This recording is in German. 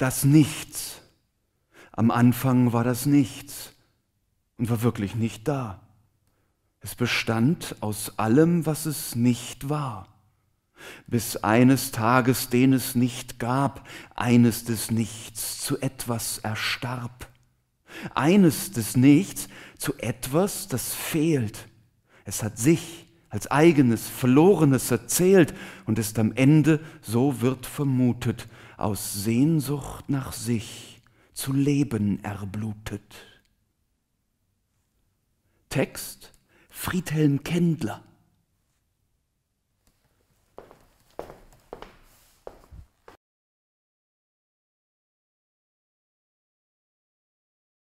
das Nichts. Am Anfang war das Nichts und war wirklich nicht da. Es bestand aus allem, was es nicht war, bis eines Tages, den es nicht gab, eines des Nichts zu etwas erstarb, eines des Nichts zu etwas, das fehlt. Es hat sich als eigenes, verlorenes erzählt und ist am Ende, so wird vermutet, aus Sehnsucht nach sich zu leben erblutet. Text Friedhelm Kendler.